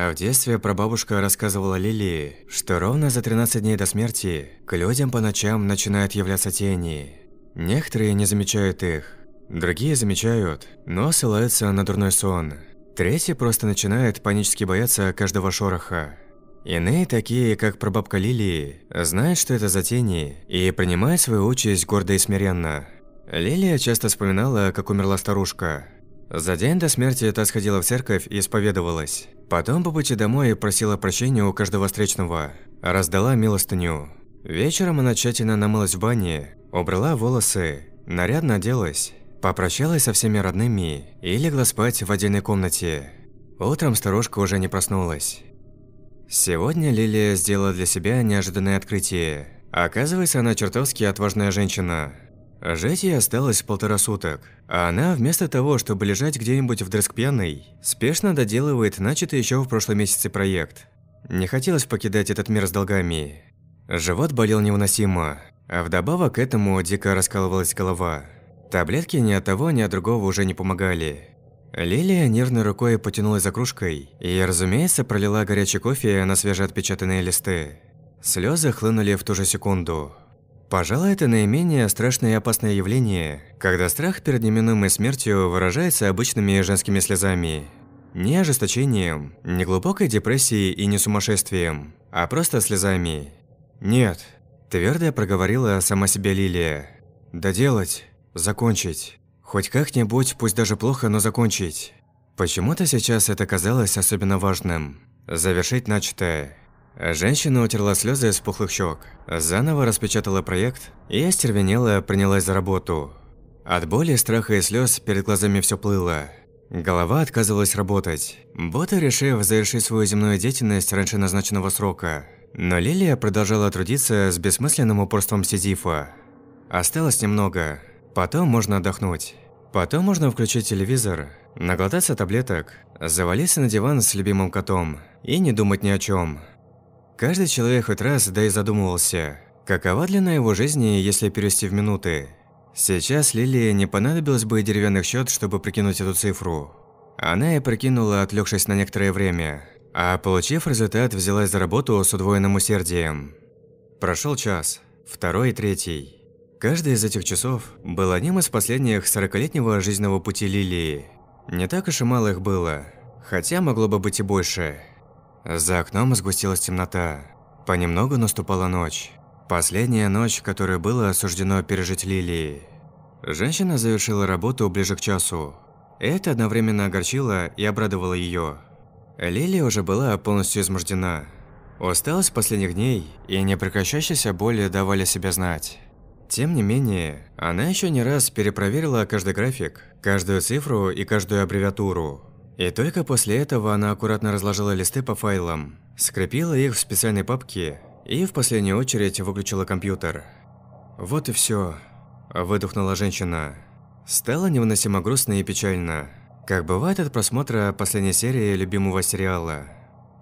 А в детстве прабабушка рассказывала Лилии, что ровно за 13 дней до смерти к людям по ночам начинают являться тени. Некоторые не замечают их, другие замечают, но ссылаются на дурной сон. Третьи просто начинают панически бояться каждого шороха. Иные, такие как прабабка Лилии, знают, что это за тени, и принимают свою участь гордо и смиренно. Лилия часто вспоминала, как умерла старушка – за день до смерти та сходила в церковь и исповедовалась. Потом по пути домой просила прощения у каждого встречного, раздала милостыню. Вечером она тщательно намылась в бане, убрала волосы, нарядно оделась, попрощалась со всеми родными и легла спать в отдельной комнате. Утром старушка уже не проснулась. Сегодня Лилия сделала для себя неожиданное открытие. Оказывается, она чертовски отважная женщина – Жить ей осталось полтора суток, а она, вместо того, чтобы лежать где-нибудь в дрыскпьяной, спешно доделывает начатый еще в прошлом месяце проект. Не хотелось покидать этот мир с долгами. Живот болел невыносимо, а вдобавок к этому дико раскалывалась голова. Таблетки ни от того, ни от другого уже не помогали. Лилия нервной рукой потянулась за кружкой и, разумеется, пролила горячий кофе на свежеотпечатанные листы. Слезы хлынули в ту же секунду. Пожалуй, это наименее страшное и опасное явление, когда страх перед неминуемой смертью выражается обычными женскими слезами. Не ожесточением, не глубокой депрессией и не сумасшествием, а просто слезами. «Нет», – твердо проговорила сама себе Лилия. «Доделать, закончить. Хоть как-нибудь, пусть даже плохо, но закончить». Почему-то сейчас это казалось особенно важным. Завершить начатое. Женщина утерла слезы из пухлых щек, заново распечатала проект и остервенела принялась за работу. От боли, страха и слез перед глазами все плыло. Голова отказывалась работать. Боты, решив завершить свою земную деятельность раньше назначенного срока. Но Лилия продолжала трудиться с бессмысленным упорством Сизифа. Осталось немного. Потом можно отдохнуть. Потом можно включить телевизор, наглотаться таблеток, завалиться на диван с любимым котом и не думать ни о чем. Каждый человек хоть раз, да и задумывался, какова длина его жизни, если перевести в минуты. Сейчас Лилии не понадобилось бы и деревянных счет, чтобы прикинуть эту цифру. Она и прикинула, отвлекшись на некоторое время, а получив результат, взялась за работу с удвоенным усердием. Прошел час, второй и третий. Каждый из этих часов был одним из последних сорокалетнего жизненного пути Лилии. Не так уж и мало их было, хотя могло бы быть и больше. За окном сгустилась темнота. Понемногу наступала ночь. Последняя ночь, которая была осуждено пережить Лилии. Женщина завершила работу ближе к часу. Это одновременно огорчило и обрадовало ее. Лилия уже была полностью измождена. Усталость последних дней и непрекращающаяся боль давали себя знать. Тем не менее, она еще не раз перепроверила каждый график, каждую цифру и каждую аббревиатуру. И только после этого она аккуратно разложила листы по файлам, скрепила их в специальной папке и в последнюю очередь выключила компьютер. «Вот и все, выдохнула женщина. Стало невыносимо грустно и печально, как бывает от просмотра последней серии любимого сериала.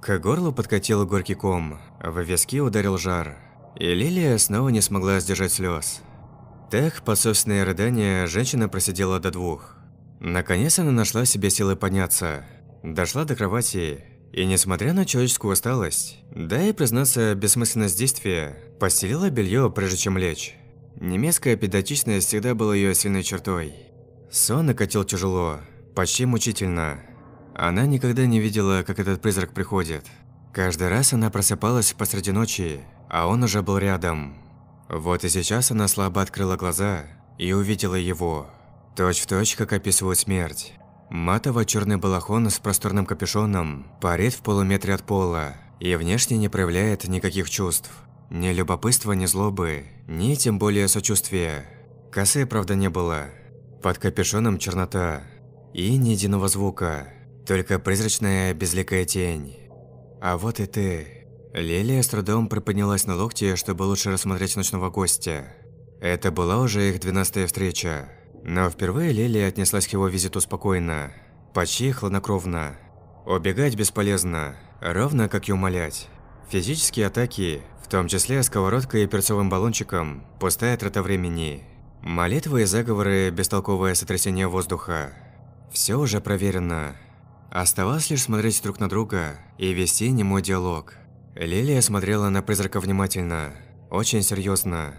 К горлу подкатил горький ком, в виски ударил жар, и Лилия снова не смогла сдержать слез. Так, под собственные рыдания женщина просидела до двух. Наконец она нашла себе силы подняться. Дошла до кровати, и несмотря на человеческую усталость, да и, признаться, бессмысленность действия, постелила белье, прежде чем лечь. Немецкая педатичность всегда была ее сильной чертой. Сон накатил тяжело, почти мучительно. Она никогда не видела, как этот призрак приходит. Каждый раз она просыпалась посреди ночи, а он уже был рядом. Вот и сейчас она слабо открыла глаза и увидела его. Точь в точь, как описывают смерть. Матово-черный балахон с просторным капюшоном парит в полуметре от пола и внешне не проявляет никаких чувств. Ни любопытства, ни злобы, ни тем более сочувствия. Косы, правда, не было. Под капюшоном чернота. И ни единого звука. Только призрачная безликая тень. А вот и ты. Лилия с трудом приподнялась на локте, чтобы лучше рассмотреть ночного гостя. Это была уже их двенадцатая встреча. Но впервые Лилия отнеслась к его визиту спокойно, почти хладнокровно. Убегать бесполезно, равно как и умолять. Физические атаки, в том числе сковородкой и перцовым баллончиком, пустая трата времени. Молитвы и заговоры, бестолковое сотрясение воздуха. Все уже проверено. Оставалось лишь смотреть друг на друга и вести немой диалог. Лилия смотрела на призрака внимательно, очень серьезно.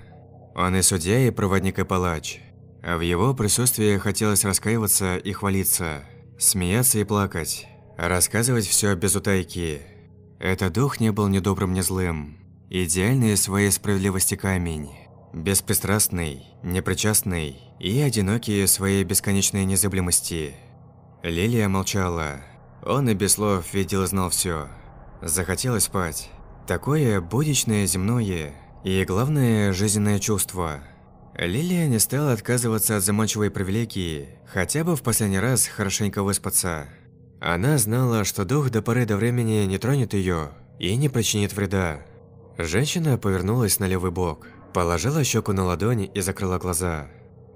Он и судья, и проводник, и палач. А в его присутствии хотелось раскаиваться и хвалиться, смеяться и плакать, рассказывать все без утайки. Этот дух не был ни добрым, ни злым. Идеальный своей справедливости камень. Беспристрастный, непричастный и одинокий своей бесконечной незыблемости. Лилия молчала. Он и без слов видел и знал все. Захотелось спать. Такое будничное, земное и, главное, жизненное чувство – Лилия не стала отказываться от заманчивой привилегии, хотя бы в последний раз хорошенько выспаться. Она знала, что дух до поры до времени не тронет ее и не причинит вреда. Женщина повернулась на левый бок, положила щеку на ладони и закрыла глаза.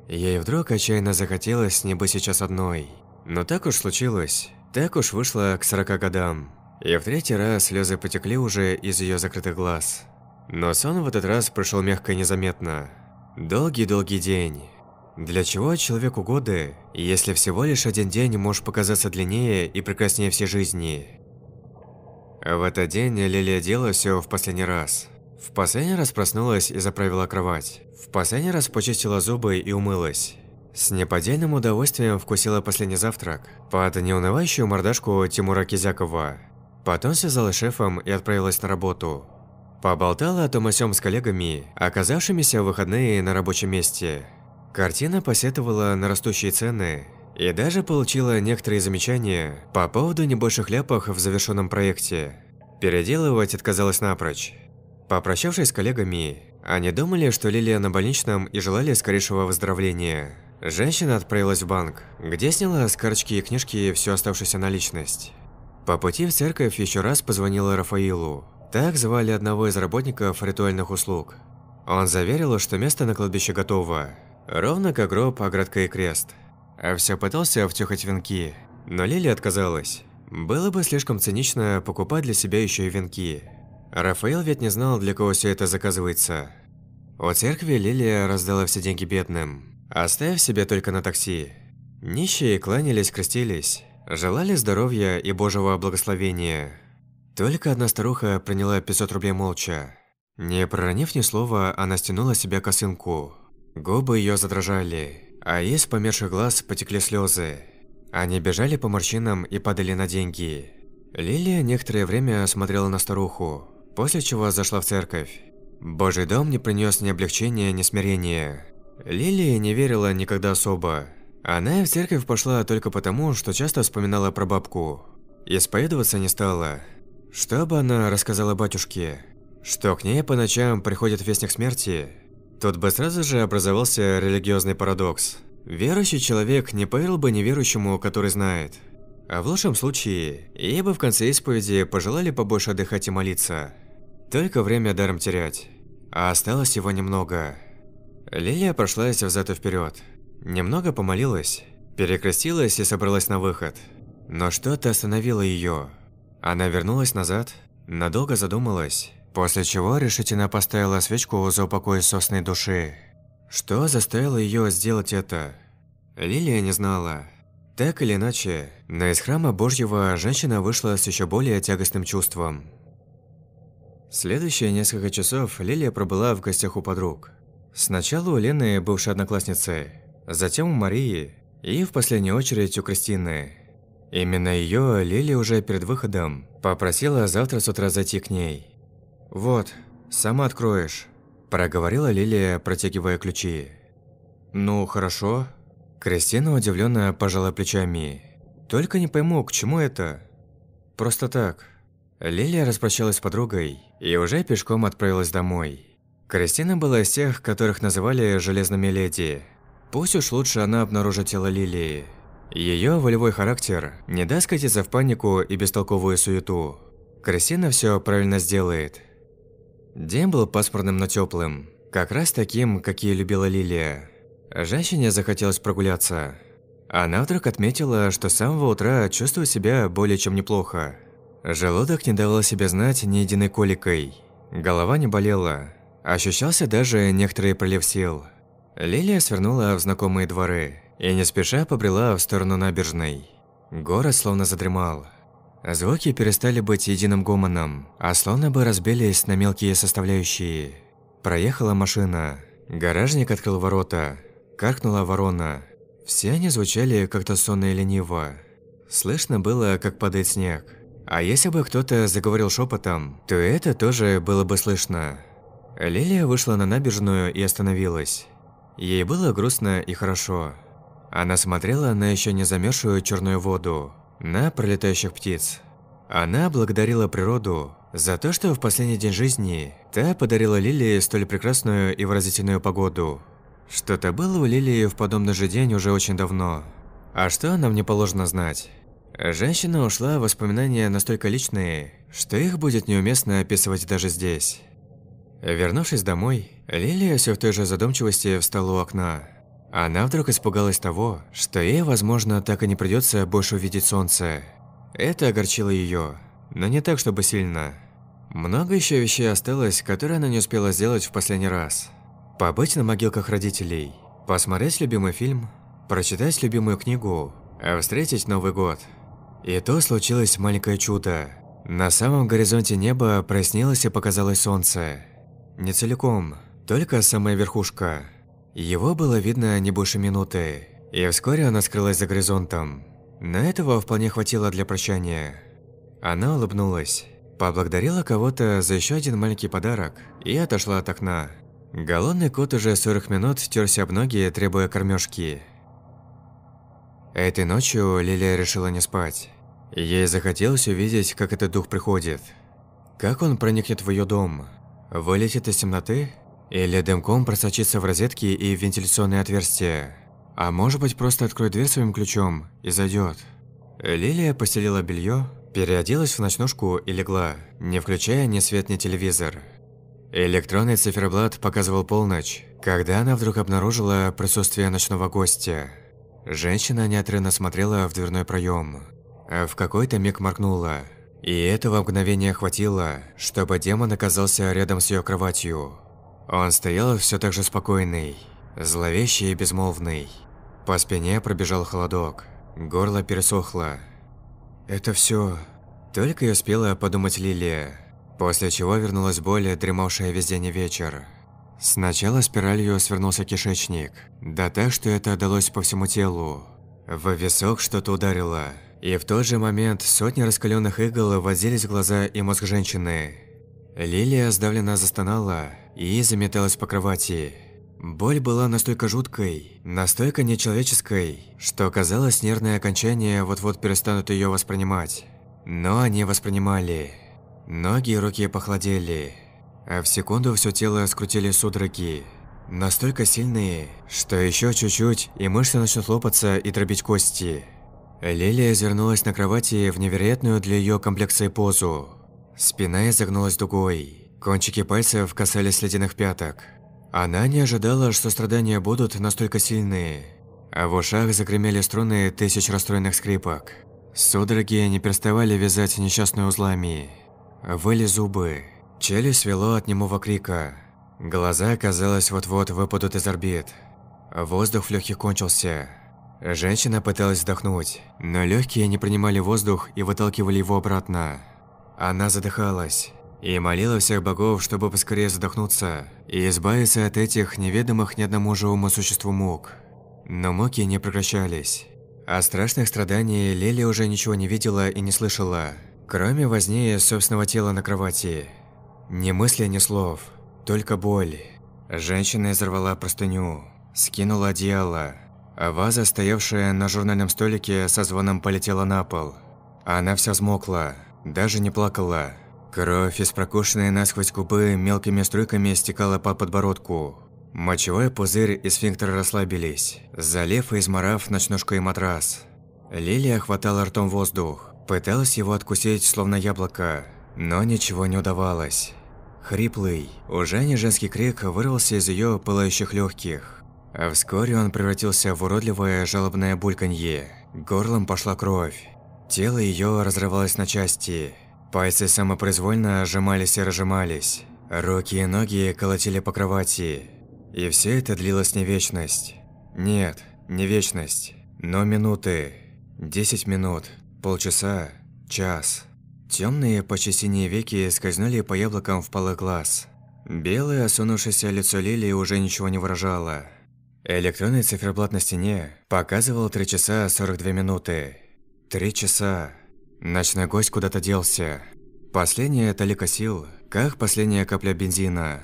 Ей вдруг отчаянно захотелось не быть сейчас одной. Но так уж случилось, так уж вышло к 40 годам. И в третий раз слезы потекли уже из ее закрытых глаз. Но сон в этот раз пришел мягко и незаметно. Долгий-долгий день. Для чего человеку годы, если всего лишь один день может показаться длиннее и прекраснее всей жизни? В этот день Лилия делала все в последний раз. В последний раз проснулась и заправила кровать. В последний раз почистила зубы и умылась. С неподдельным удовольствием вкусила последний завтрак под неунывающую мордашку Тимура Кизякова. Потом связалась с шефом и отправилась на работу. Поболтала о том о сём с коллегами, оказавшимися в выходные на рабочем месте. Картина посетовала на растущие цены и даже получила некоторые замечания по поводу небольших ляпах в завершенном проекте. Переделывать отказалась напрочь. Попрощавшись с коллегами, они думали, что Лилия на больничном и желали скорейшего выздоровления. Женщина отправилась в банк, где сняла с карточки и книжки всю оставшуюся наличность. По пути в церковь еще раз позвонила Рафаилу, так звали одного из работников ритуальных услуг. Он заверил, что место на кладбище готово, ровно как гроб, оградка и крест. А все пытался втюхать венки, но Лили отказалась. Было бы слишком цинично покупать для себя еще и венки. Рафаэл ведь не знал, для кого все это заказывается. У церкви Лилия раздала все деньги бедным, оставив себе только на такси. Нищие кланялись, крестились, желали здоровья и божьего благословения. Только одна старуха приняла 500 рублей молча. Не проронив ни слова, она стянула себя косынку. Губы ее задрожали, а из померших глаз потекли слезы. Они бежали по морщинам и падали на деньги. Лилия некоторое время смотрела на старуху, после чего зашла в церковь. Божий дом не принес ни облегчения, ни смирения. Лилия не верила никогда особо. Она в церковь пошла только потому, что часто вспоминала про бабку. Исповедоваться не стала, чтобы она рассказала батюшке, что к ней по ночам приходит вестник смерти, тут бы сразу же образовался религиозный парадокс. Верующий человек не поверил бы неверующему, который знает. А в лучшем случае, ей бы в конце исповеди пожелали побольше отдыхать и молиться. Только время даром терять. А осталось его немного. Лилия прошлась взад и вперед. Немного помолилась, перекрестилась и собралась на выход. Но что-то остановило ее. Она вернулась назад, надолго задумалась, после чего решительно поставила свечку за упокой собственной души. Что заставило ее сделать это? Лилия не знала. Так или иначе, но из храма Божьего женщина вышла с еще более тягостным чувством. Следующие несколько часов Лилия пробыла в гостях у подруг. Сначала у Лены, бывшей одноклассницы, затем у Марии и в последнюю очередь у Кристины. Именно ее Лили уже перед выходом попросила завтра с утра зайти к ней. «Вот, сама откроешь», – проговорила Лилия, протягивая ключи. «Ну, хорошо». Кристина удивленно пожала плечами. «Только не пойму, к чему это?» «Просто так». Лилия распрощалась с подругой и уже пешком отправилась домой. Кристина была из тех, которых называли «железными леди». Пусть уж лучше она обнаружила тело Лилии. Ее волевой характер не даст катиться в панику и бестолковую суету. Кристина все правильно сделает. День был пасмурным, но теплым. Как раз таким, какие любила Лилия. Женщине захотелось прогуляться. Она вдруг отметила, что с самого утра чувствует себя более чем неплохо. Желудок не давал себе знать ни единой коликой. Голова не болела. Ощущался даже некоторый пролив сил. Лилия свернула в знакомые дворы и не спеша побрела в сторону набережной. Город словно задремал. Звуки перестали быть единым гомоном, а словно бы разбились на мелкие составляющие. Проехала машина. Гаражник открыл ворота. Каркнула ворона. Все они звучали как-то сонно и лениво. Слышно было, как падает снег. А если бы кто-то заговорил шепотом, то это тоже было бы слышно. Лилия вышла на набережную и остановилась. Ей было грустно и хорошо. Она смотрела на еще не замерзшую черную воду, на пролетающих птиц. Она благодарила природу за то, что в последний день жизни та подарила Лилии столь прекрасную и выразительную погоду. Что-то было у Лилии в подобный же день уже очень давно. А что нам не положено знать? Женщина ушла в воспоминания настолько личные, что их будет неуместно описывать даже здесь. Вернувшись домой, Лилия все в той же задумчивости встала у окна. Она вдруг испугалась того, что ей, возможно, так и не придется больше увидеть солнце. Это огорчило ее, но не так, чтобы сильно. Много еще вещей осталось, которые она не успела сделать в последний раз. Побыть на могилках родителей, посмотреть любимый фильм, прочитать любимую книгу, а встретить Новый год. И то случилось маленькое чудо. На самом горизонте неба прояснилось и показалось солнце. Не целиком, только самая верхушка – его было видно не больше минуты, и вскоре она скрылась за горизонтом. На этого вполне хватило для прощания. Она улыбнулась, поблагодарила кого-то за еще один маленький подарок и отошла от окна. Голодный кот уже 40 минут терся об ноги, требуя кормежки. Этой ночью Лилия решила не спать. Ей захотелось увидеть, как этот дух приходит. Как он проникнет в ее дом? Вылетит из темноты? Или дымком просочиться в розетки и вентиляционные отверстия. А может быть, просто откроет дверь своим ключом и зайдет. Лилия поселила белье, переоделась в ночнушку и легла, не включая ни свет, ни телевизор. Электронный циферблат показывал полночь, когда она вдруг обнаружила присутствие ночного гостя. Женщина неотрывно смотрела в дверной проем, а в какой-то миг моргнула. И этого мгновения хватило, чтобы демон оказался рядом с ее кроватью. Он стоял все так же спокойный, зловещий и безмолвный. По спине пробежал холодок, горло пересохло. Это все. Только и успела подумать Лилия, после чего вернулась боль, дремавшая весь день и вечер. Сначала спиралью свернулся кишечник, да так, что это отдалось по всему телу. В висок что-то ударило, и в тот же момент сотни раскаленных игл возились в глаза и мозг женщины. Лилия сдавленно застонала, и заметалась по кровати. Боль была настолько жуткой, настолько нечеловеческой, что казалось, нервные окончания вот-вот перестанут ее воспринимать. Но они воспринимали. Ноги и руки похладели, а в секунду все тело скрутили судороги. Настолько сильные, что еще чуть-чуть, и мышцы начнут лопаться и дробить кости. Лилия зернулась на кровати в невероятную для ее комплекции позу. Спина изогнулась дугой. Кончики пальцев касались ледяных пяток. Она не ожидала, что страдания будут настолько сильные, а в ушах загремели струны тысяч расстроенных скрипок. Судороги не переставали вязать несчастную узлами. Выли зубы, челюсть свело от немого крика. Глаза, казалось, вот-вот выпадут из орбит. Воздух в легких кончился. Женщина пыталась вздохнуть, но легкие не принимали воздух и выталкивали его обратно. Она задыхалась и молила всех богов, чтобы поскорее задохнуться и избавиться от этих неведомых ни одному живому существу мук. Но муки не прекращались. О страшных страданиях Лили уже ничего не видела и не слышала, кроме вознее собственного тела на кровати. Ни мысли, ни слов, только боль. Женщина изорвала простыню, скинула одеяло, а ваза, стоявшая на журнальном столике, со звоном полетела на пол. Она вся взмокла, даже не плакала. Кровь из прокушенной насквозь кубы мелкими струйками стекала по подбородку. Мочевой пузырь и сфинктер расслабились, залив и изморав ночнушку и матрас. Лилия хватала ртом воздух, пыталась его откусить, словно яблоко, но ничего не удавалось. Хриплый, уже не женский крик вырвался из ее пылающих легких. А вскоре он превратился в уродливое жалобное бульканье. Горлом пошла кровь. Тело ее разрывалось на части. Пальцы самопроизвольно сжимались и разжимались. Руки и ноги колотили по кровати. И все это длилось не вечность. Нет, не вечность, но минуты. 10 минут, полчаса, час. Темные, почти синие веки скользнули по яблокам в полы глаз. Белое, осунувшееся лицо Лилии уже ничего не выражало. Электронный циферблат на стене показывал 3 часа 42 минуты. 3 часа. Ночной гость куда-то делся. Последняя талика сил, как последняя капля бензина.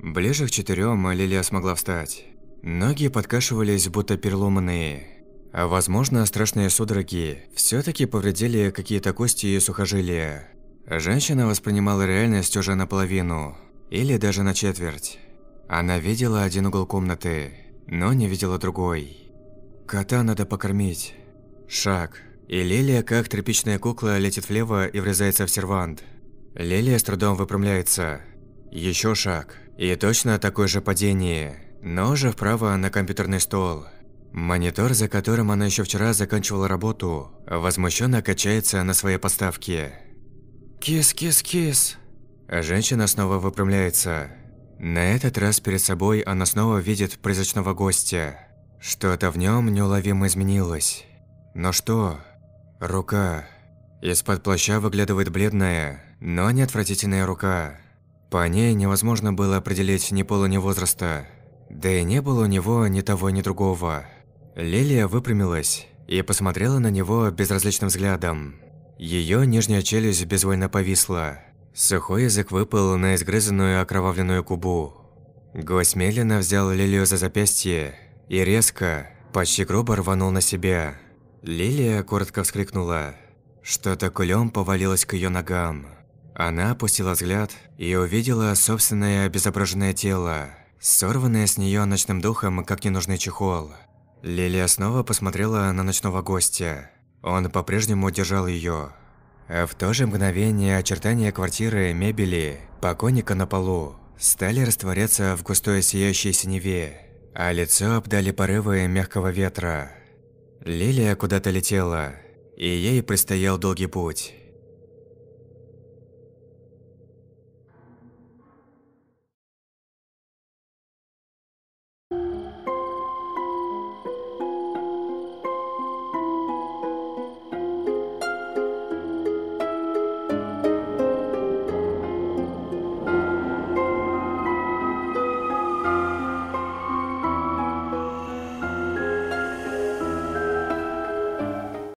Ближе к четырем Лилия смогла встать. Ноги подкашивались, будто переломанные. А возможно, страшные судороги все таки повредили какие-то кости и сухожилия. Женщина воспринимала реальность уже наполовину, или даже на четверть. Она видела один угол комнаты, но не видела другой. Кота надо покормить. Шаг. И Лелия, как тряпичная кукла, летит влево и врезается в сервант. Лелия с трудом выпрямляется. Еще шаг. И точно такое же падение, но уже вправо на компьютерный стол. Монитор, за которым она еще вчера заканчивала работу, возмущенно качается на своей поставке. «Кис-кис-кис!» Женщина снова выпрямляется. На этот раз перед собой она снова видит призрачного гостя. Что-то в нем неуловимо изменилось. Но что? Рука. Из-под плаща выглядывает бледная, но неотвратительная рука. По ней невозможно было определить ни пола, ни возраста. Да и не было у него ни того, ни другого. Лилия выпрямилась и посмотрела на него безразличным взглядом. Ее нижняя челюсть безвольно повисла. Сухой язык выпал на изгрызанную окровавленную кубу. Гость медленно взял Лилию за запястье и резко, почти грубо рванул на себя. Лилия коротко вскрикнула. Что-то кулем повалилось к ее ногам. Она опустила взгляд и увидела собственное обезображенное тело, сорванное с нее ночным духом, как ненужный чехол. Лилия снова посмотрела на ночного гостя. Он по-прежнему держал ее. А в то же мгновение очертания квартиры, мебели, покойника на полу стали растворяться в густой сияющей синеве, а лицо обдали порывы мягкого ветра. Лилия куда-то летела, и ей предстоял долгий путь.